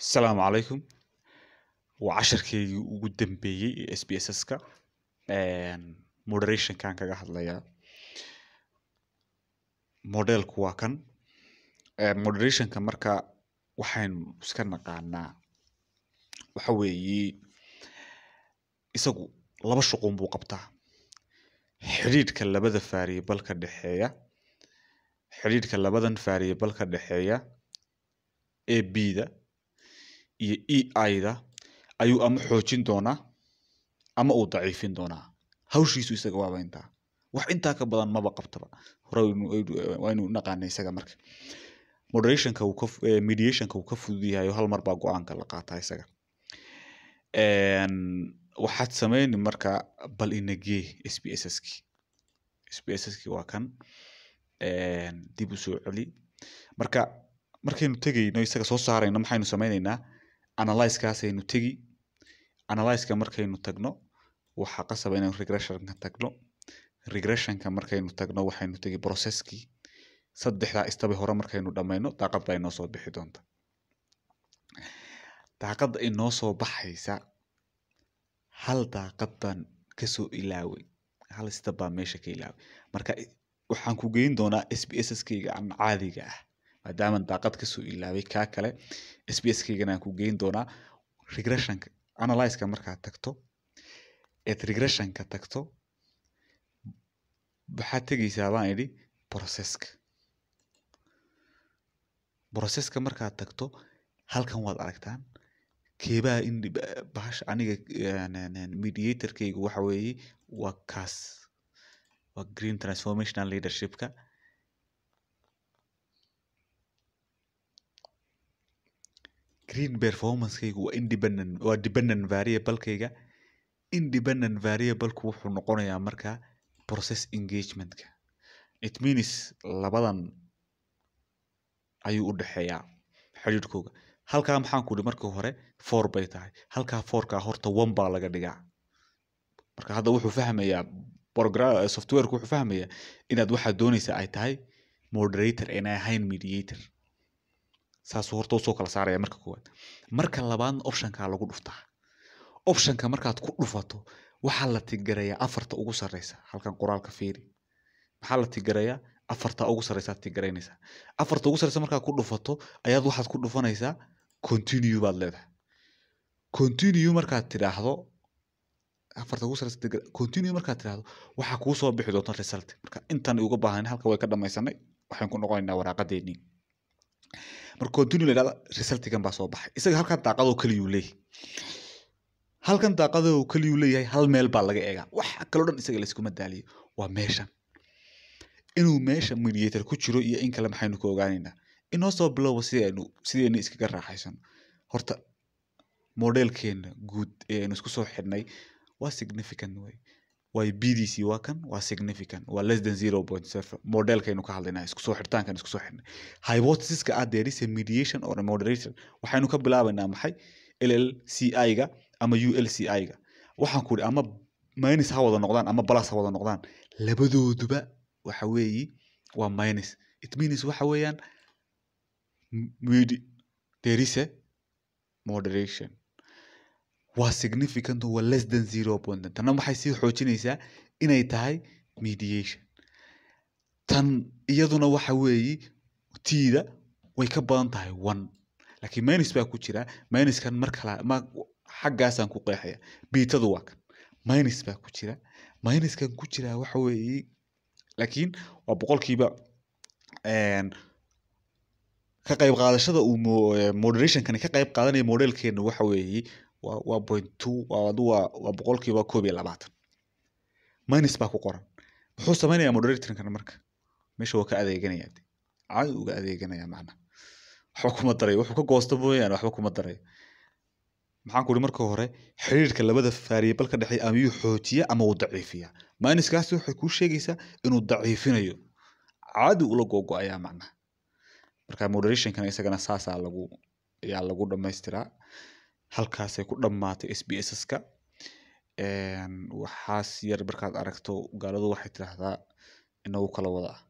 asalaamu calaykum waa casharkeygii ugu dambeeyey ee s b s s ka moderationkan kaga hadlayaa modelku waa kan moderationka marka waxaynu iska naqaanaa waxa weeye isagu laba shuquun buu qabtaa xidhiidhka labada variabalka dhexeeya xidhiidhka labadan variabalka dhexeeya ee b da iyo ei-da ayuu ama xoojin doonaa ama uu daciifin doonaa hawshiisu isaga waaba intaa wax intaa ka badan maba qabtaba hore naqaana isaga marka moderationka uu ka mediationka uu ka fudud hal mar baa go-aanka la qaataa isaga waxaad sameyni marka bal inagee sbsski sbsski waa kan dib u celi marka markaynu tegayno isaga soo saarayno maxaynu sameyneynaa analyzekaasaynu tegi analyska markaynu tagno waxaa qasaba inaynu regressionka tagno regressionka markaynu tagno waxaynu tegi processkii saddexdaa istaba hore markaynu dhamayno daaqadbaa inoo soo bixi doonta daaqadda inoo soo baxaysa hal daaqad baan kasoo ilaaway hal istab baa meesha ka ilaaway marka waxaan ku geyn doonaa s b s s keyga ama caadiga ah maadaama daaqad kasoo ilaabay kaa kale sbskeygan aan ku geyn doonaa regressionka analyzeka markaad tagto eed regressionka tagto waxaad tegeysaa baan idhi processka processka markaad tagto halkan waad aragtaan keebaha in bahasha aniga mediatorkaygu waxa weeye waa kaas waa green transformational leadershipka laakiin performancekaygu waa independent waa dependent variablekayga independent variableku wuxuu noqonayaa marka process engagementka it means labadan ayuu u dhexeeyaa xidhiidhkooga halkaa maxaan ku ihi markii hore four bay tahay halkaa fourkaa horta one baa laga dhigaa marka hadda wuxuu fahmayaa softwareka wuxuu fahmayaa inaad waxaad doonaysaa ay tahay moderator aan ahayn mediator saas horta usoo kala saaraya marka koowaad marka labaadna optionka lagu dhuftaa optionka markaad ku dhufato waxaa la tigarayaa afarta ugu sareysa halkan qoraalka fiiri maxaa la tigarayaa afarta ugu sareysa aad afarta ugu sareysa markaad ku dhufato ayaad waxaad ku dhufanaysaa continue baad leedahay continue markaad tidhaahdo afarta ugu sareysa continue markaad tidhaahdo waxaa kuu soo bixi doonta result marka intan uga baahan halka way ka dhamaysanay waxaan ku noqonaynaa waraaqadeennii markuu adduuni la resultigan baa soo baxay isaga halkan daaqadoo keliyuu leeyahay halkan daaqadoo keliyuu leeyahay hal meel baa laga eegaa waxa kaloo dhan isaga layskuma daaliyo waa meeshan inuu meesha mediator ku jiro iyo in kale maxaynu ku ogaaneynaa inoo soo bilowba sidaynu sidaynu iskaga raaxaysano horta modelkeena guud ee aynu isku soo xidhnay waa significant way waayo waa kan waa significant waa less than zero point server modelkaynu ka hadlaynaa isku soo xirtaankan isku soo xirnay hypothesiska ah there is a mediation or a moderation waxaynu ka bilaabaynaa maxay llci ga ama ulci ga waxaan ku uri ama minus ha wada noqdaan ama plus ha wada noqdaan labadooduba waxa weeyi waa minus it means waxa weeyaan there is a moderation waa significant waa less than zero point tanna waxay sii xoojinaysaa inay tahay mediation tan iyaduna waxa weeye tiida way ka badan tahay one laakiin minus baa ku jira minuskan mar xaggaasaan ku qeexaya biitadu waa kan minus baa ku jira minuskan ku jira waxa weeye laakiin waa boqolkiiba ka qayb qaadashada uu eh, moderationkani ka qayb qaadanaya modelkeena waxa weeye waa point two adigu waa boqolkiiba koob iyo labaatan minus baa ku qoran muxuu samaynayaa moderatorkan marka meesha waa ka adeeganaya cadi uga adeeganaya macna waxba kuma darayo wuxuu ka goosta mooyaane waxba kuma darayo maxaan ku ihi marka hore xiriirka labada faariyebalka dhexeey ama xoojiya ama uu daciifiya maaniskaasi waxay kuu sheegaysaa inuu daciifinayo cadi ula googo-ayaa macnaha marka moderationkan isagana saasaa lagu ayaa lagu dhamaystiraa halkaasay ku dhammaatay s b sska waxaas yar markaad aragto gaaladu waxay tidhaahdaa inagu kala wada ah